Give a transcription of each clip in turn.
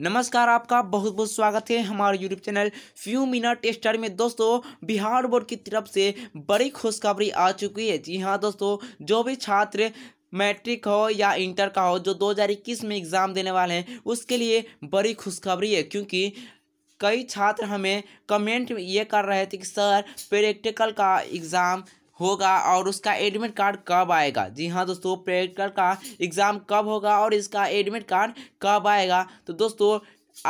नमस्कार आपका बहुत बहुत स्वागत है हमारे YouTube channel few minute tester में दोस्तों बिहार बोर्ड की तरफ से बड़ी खुशखबरी आ चुकी है जी हाँ दोस्तों जो भी छात्र मैट्रिक हो या इंटर का हो जो 2021 में एग्ज़ाम देने वाले हैं उसके लिए बड़ी खुशखबरी है क्योंकि कई छात्र हमें कमेंट ये कर रहे थे कि सर प्रैक्टिकल का एग्ज़ाम होगा और उसका एडमिट कार्ड कब आएगा जी हाँ दोस्तों प्रैक्टिकल का एग्ज़ाम कब होगा और इसका एडमिट कार्ड कब आएगा तो दोस्तों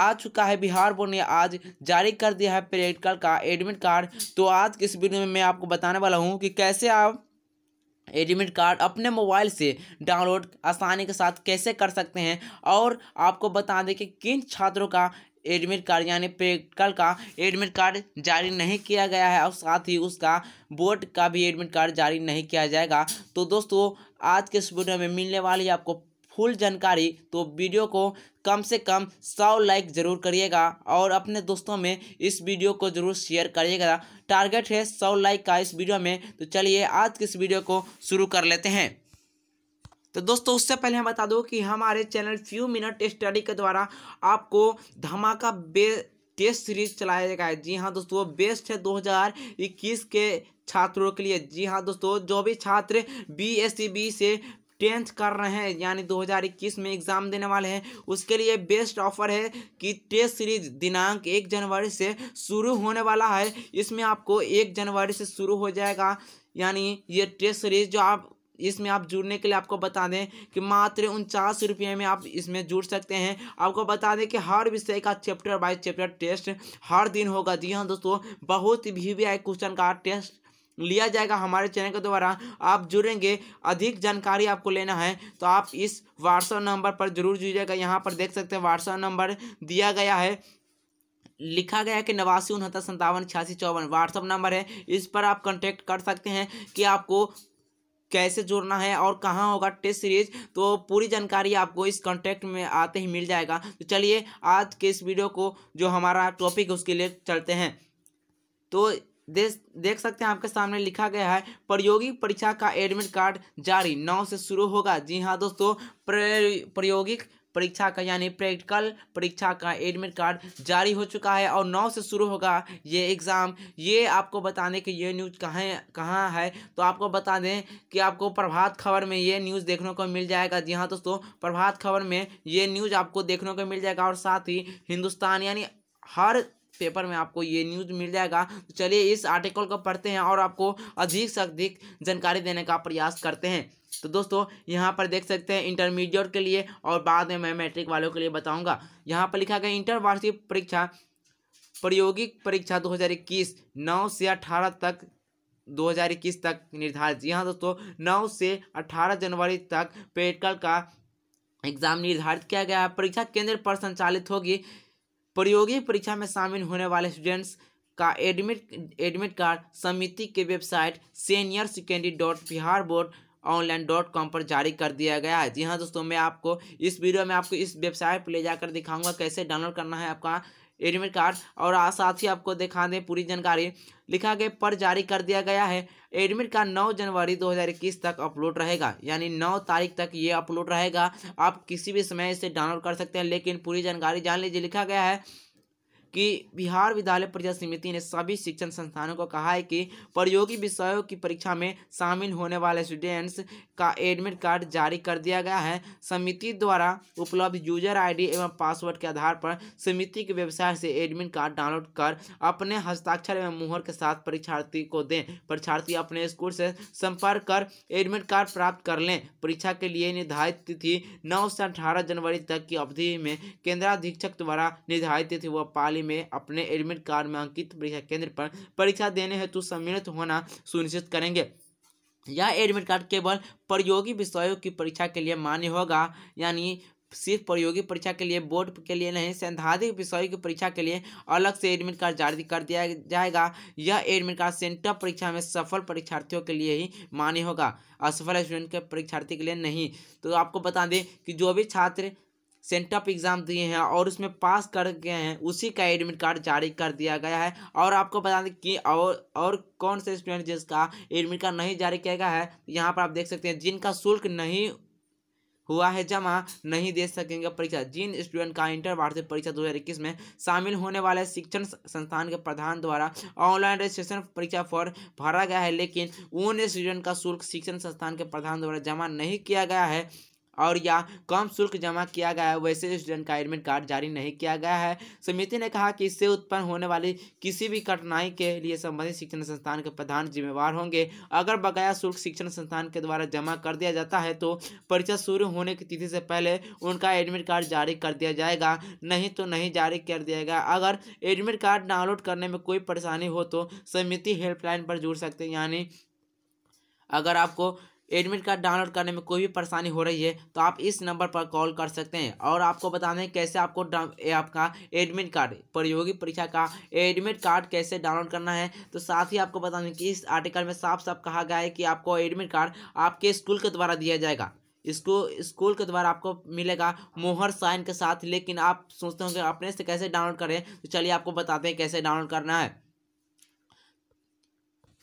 आ चुका है बिहार बोर्ड ने आज जारी कर दिया है प्रैक्टिकल का एडमिट कार्ड तो आज के इस वीडियो में मैं आपको बताने वाला हूँ कि कैसे आप एडमिट कार्ड अपने मोबाइल से डाउनलोड आसानी के साथ कैसे कर सकते हैं और आपको बता दें कि किन छात्रों का एडमिट कार्ड यानी प्रैक्टिकल का एडमिट कार्ड जारी नहीं किया गया है और साथ ही उसका बोर्ड का भी एडमिट कार्ड जारी नहीं किया जाएगा तो दोस्तों आज के इस वीडियो में मिलने वाली आपको फुल जानकारी तो वीडियो को कम से कम सौ लाइक ज़रूर करिएगा और अपने दोस्तों में इस वीडियो को ज़रूर शेयर करिएगा टारगेट है सौ लाइक का इस वीडियो में तो चलिए आज की इस वीडियो को शुरू कर लेते हैं तो दोस्तों उससे पहले हम बता दो कि हमारे चैनल फ्यू मिनट स्टडी के द्वारा आपको धमाका बे टेस्ट सीरीज चलाया जाएगा जी हाँ दोस्तों बेस्ट है 2021 के छात्रों के लिए जी हाँ दोस्तों जो भी छात्र बी एस सी बी से टेंथ कर रहे हैं यानी 2021 में एग्ज़ाम देने वाले हैं उसके लिए बेस्ट ऑफर है कि टेस्ट सीरीज दिनांक एक जनवरी से शुरू होने वाला है इसमें आपको एक जनवरी से शुरू हो जाएगा यानी ये टेस्ट सीरीज जो आप इसमें आप जुड़ने के लिए आपको बता दें कि मात्र उनचास रुपये में आप इसमें जुड़ सकते हैं आपको बता दें कि हर विषय का चैप्टर बाय चैप्टर टेस्ट हर दिन होगा जी हाँ दोस्तों बहुत ही वी वी आई क्वेश्चन का टेस्ट लिया जाएगा हमारे चैनल के द्वारा आप जुड़ेंगे अधिक जानकारी आपको लेना है तो आप इस व्हाट्सअप नंबर पर जरूर जुड़िएगा यहाँ पर देख सकते हैं व्हाट्सअप नंबर दिया गया है लिखा गया है कि नवासी उनहत्तर संतावन छियासी चौवन व्हाट्सअप नंबर है इस पर आप कांटेक्ट कर सकते हैं कि आपको कैसे जुड़ना है और कहाँ होगा टेस्ट सीरीज तो पूरी जानकारी आपको इस कॉन्टैक्ट में आते ही मिल जाएगा तो चलिए आज के इस वीडियो को जो हमारा टॉपिक है उसके लिए चलते हैं तो देश देख सकते हैं आपके सामने लिखा गया है प्रायोगिक परीक्षा का एडमिट कार्ड जारी नौ से शुरू होगा जी हाँ दोस्तों प्रायोगिक परीक्षा का यानी प्रैक्टिकल परीक्षा का एडमिट कार्ड जारी हो चुका है और नौ से शुरू होगा ये एग्ज़ाम ये आपको बताने कि ये न्यूज़ कहाँ कहाँ है तो आपको बता दें कि आपको प्रभात खबर में ये न्यूज़ देखने को मिल जाएगा जी हाँ दोस्तों प्रभात खबर में ये न्यूज़ आपको देखने को मिल जाएगा और साथ ही हिंदुस्तान यानी हर पेपर में आपको ये न्यूज़ मिल जाएगा तो चलिए इस आर्टिकल को पढ़ते हैं और आपको अधिक से अधिक जानकारी देने का प्रयास करते हैं तो दोस्तों यहाँ पर देख सकते हैं इंटरमीडिएट के लिए और बाद में मैं मैट्रिक वालों के लिए बताऊँगा यहाँ पर लिखा गया इंटर वार्षिक परीक्षा प्रायोगिक परीक्षा 2021 नौ से अठारह तक 2021 तक निर्धारित जी हाँ दोस्तों नौ से अठारह जनवरी तक पेटकल का एग्जाम निर्धारित किया गया है परीक्षा केंद्र पर संचालित होगी प्रयोगी परीक्षा में शामिल होने वाले स्टूडेंट्स का एडमिट एडमिट कार्ड समिति के website senior secondary dot Bihar board online dot com पर जारी कर दिया गया है जी हाँ दोस्तों मैं आपको इस वीडियो में आपको इस वेबसाइट पर ले जाकर दिखाऊंगा कैसे डाउनलोड करना है आपका एडमिट कार्ड और साथ ही आपको दिखा दें पूरी जानकारी लिखा गया पर जारी कर दिया गया है एडमिट कार्ड नौ जनवरी 2021 तक अपलोड रहेगा यानी नौ तारीख तक ये अपलोड रहेगा आप किसी भी समय इसे डाउनलोड कर सकते हैं लेकिन पूरी जानकारी जान लीजिए लिखा गया है कि बिहार विद्यालय परीक्षा समिति ने सभी शिक्षण संस्थानों को कहा है कि प्रयोगी विषयों की परीक्षा में शामिल होने वाले स्टूडेंट्स का एडमिट कार्ड जारी कर दिया गया है समिति द्वारा उपलब्ध यूजर आईडी एवं पासवर्ड के आधार पर समिति की वेबसाइट से एडमिट कार्ड डाउनलोड कर अपने हस्ताक्षर एवं मुहर के साथ परीक्षार्थी को दें परीक्षार्थी अपने स्कूल से संपर्क कर एडमिट कार्ड प्राप्त कर लें परीक्षा के लिए निर्धारित तिथि नौ से अठारह जनवरी तक की अवधि में केंद्राधीक्षक द्वारा निर्धारित तिथि व पाली में अपने एडमिट कार्ड में अंकित परीक्षा केंद्र पर परीक्षा देने हेतु सम्मिलित होना सुनिश्चित करेंगे यह एडमिट कार्ड केवल प्रयोगी विषयों की परीक्षा के लिए मान्य होगा यानी सिर्फ प्रयोगी परीक्षा के लिए बोर्ड के लिए नहीं सैद्धांतिक विषयों की परीक्षा के लिए अलग से एडमिट कार्ड जारी कर दिया जाएगा यह एडमिट कार्ड सेंटर परीक्षा में सफल परीक्षार्थियों के लिए ही मान्य होगा असफल स्टूडेंट के परीक्षार्थी के लिए नहीं तो आपको बता दें कि जो भी छात्र सेंटअप एग्ज़ाम दिए हैं और उसमें पास कर गए हैं उसी का एडमिट कार्ड जारी कर दिया गया है और आपको बता दें कि और और कौन से स्टूडेंट जिसका एडमिट कार्ड नहीं जारी किया गया है यहाँ पर आप देख सकते हैं जिनका शुल्क नहीं हुआ है जमा नहीं दे सकेंगे परीक्षा जिन स्टूडेंट का इंटर वार्षिक परीक्षा 2021 में शामिल होने वाले शिक्षण संस्थान के प्रधान द्वारा ऑनलाइन रजिस्ट्रेशन परीक्षा फॉर्म भरा गया है लेकिन उन स्टूडेंट का शुल्क शिक्षण संस्थान के प्रधान द्वारा जमा नहीं किया गया है और या कम शुल्क जमा किया गया है वैसे स्टूडेंट का एडमिट कार्ड जारी नहीं किया गया है समिति ने कहा कि इससे उत्पन्न होने वाली किसी भी कठिनाई के लिए संबंधित शिक्षण संस्थान के प्रधान जिम्मेवार होंगे अगर बकाया शुल्क शिक्षण संस्थान के द्वारा जमा कर दिया जाता है तो परीक्षा शुरू होने की तिथि से पहले उनका एडमिट कार्ड जारी कर दिया जाएगा नहीं तो नहीं जारी कर दिया जाएगा अगर एडमिट कार्ड डाउनलोड करने में कोई परेशानी हो तो समिति हेल्पलाइन पर जुड़ सकते हैं यानी अगर आपको एडमिट कार्ड डाउनलोड करने में कोई भी परेशानी हो रही है तो आप इस नंबर पर कॉल कर सकते हैं और आपको बता दें कैसे आपको आपका एडमिट कार्ड प्रयोगी परीक्षा का एडमिट कार्ड कैसे डाउनलोड करना है तो साथ ही आपको बता दें कि इस आर्टिकल में साफ साफ कहा गया है कि आपको एडमिट कार्ड आपके स्कूल के द्वारा दिया जाएगा इसको स्कूल के द्वारा आपको मिलेगा मोहर साइन के साथ लेकिन आप सोचते होंगे अपने से कैसे डाउनलोड करें तो चलिए आपको बताते हैं कैसे डाउनलोड करना है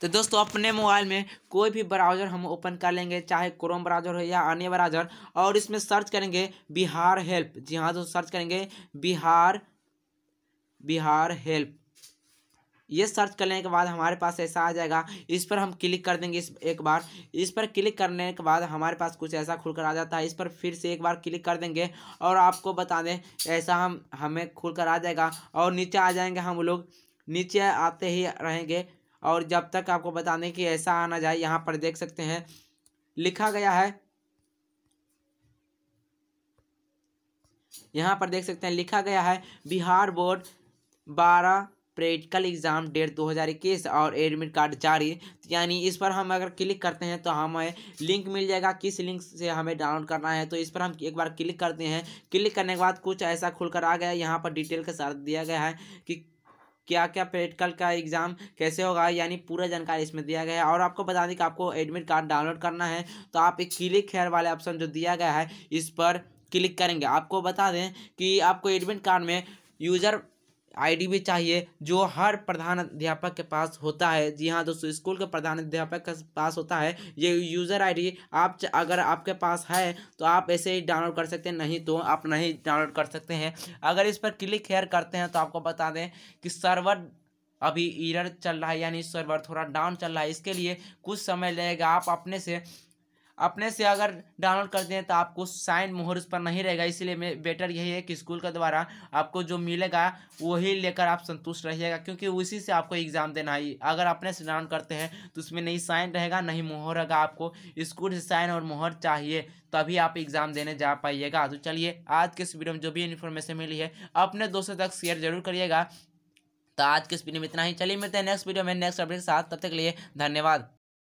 तो दोस्तों अपने मोबाइल में कोई भी ब्राउज़र हम ओपन कर लेंगे चाहे क्रोम ब्राउज़र हो या अन्य ब्राउज़र और इसमें सर्च करेंगे बिहार हेल्प जी हाँ दोस्तों सर्च करेंगे बिहार बिहार हेल्प ये सर्च करने के बाद हमारे पास ऐसा आ जाएगा इस पर हम क्लिक कर देंगे इस एक बार इस पर क्लिक करने के बाद हमारे पास कुछ ऐसा खुलकर आ जाता है इस पर फिर से एक बार क्लिक कर देंगे और आपको बता दें ऐसा हम हमें खुलकर आ जाएगा और नीचे आ जाएंगे हम लोग नीचे आते ही रहेंगे और जब तक आपको बताने कि ऐसा आना जाए यहाँ पर देख सकते हैं लिखा गया है यहाँ पर देख सकते हैं लिखा गया है बिहार बोर्ड बारह प्रैक्टिकल एग्ज़ाम डेट 2021 और एडमिट कार्ड जारी यानी इस पर हम अगर क्लिक करते हैं तो हमें लिंक मिल जाएगा किस लिंक से हमें डाउनलोड करना है तो इस पर हम एक बार क्लिक करते हैं क्लिक करने के बाद कुछ ऐसा खुलकर आ गया यहाँ पर डिटेल के साथ दिया गया है कि क्या क्या प्रैक्टिकल का एग्ज़ाम कैसे होगा यानी पूरा जानकारी इसमें दिया गया है और आपको बता दें कि आपको एडमिट कार्ड डाउनलोड करना है तो आप एक क्लिक हेयर वाले ऑप्शन जो दिया गया है इस पर क्लिक करेंगे आपको बता दें कि आपको एडमिट कार्ड में यूज़र भी चाहिए जो हर प्रधान अध्यापक के पास होता है जी हाँ दोस्तों स्कूल के प्रधान अध्यापक के पास होता है ये यूज़र आईडी आप अगर आपके पास है तो आप ऐसे ही डाउनलोड कर सकते हैं नहीं तो आप नहीं डाउनलोड कर सकते हैं अगर इस पर क्लिक हेयर करते हैं तो आपको बता दें कि सर्वर अभी इरर चल रहा है यानी सर्वर थोड़ा डाउन चल रहा है इसके लिए कुछ समय लगेगा आप अपने से अपने से अगर डाउनलोड कर दें तो आपको साइन मोहर उस पर नहीं रहेगा इसलिए मैं बेटर यही है कि स्कूल के द्वारा आपको जो मिलेगा वही लेकर आप संतुष्ट रहिएगा क्योंकि उसी से आपको एग्ज़ाम देना है अगर अपने से डाउनलोड करते हैं तो उसमें नहीं साइन रहेगा नहीं मोहर रहेगा आपको स्कूल से साइन और मोहर चाहिए तभी आप एग्ज़ाम देने जा पाइएगा तो चलिए आज के इस वीडियो में जो भी इन्फॉर्मेशन मिली है अपने दोस्तों तक शेयर जरूर करिएगा तो आज के इस वीडियो में इतना ही चलिए मिलते हैं नेक्स्ट वीडियो में नेक्स्ट अपडेट के साथ तब तक के लिए धन्यवाद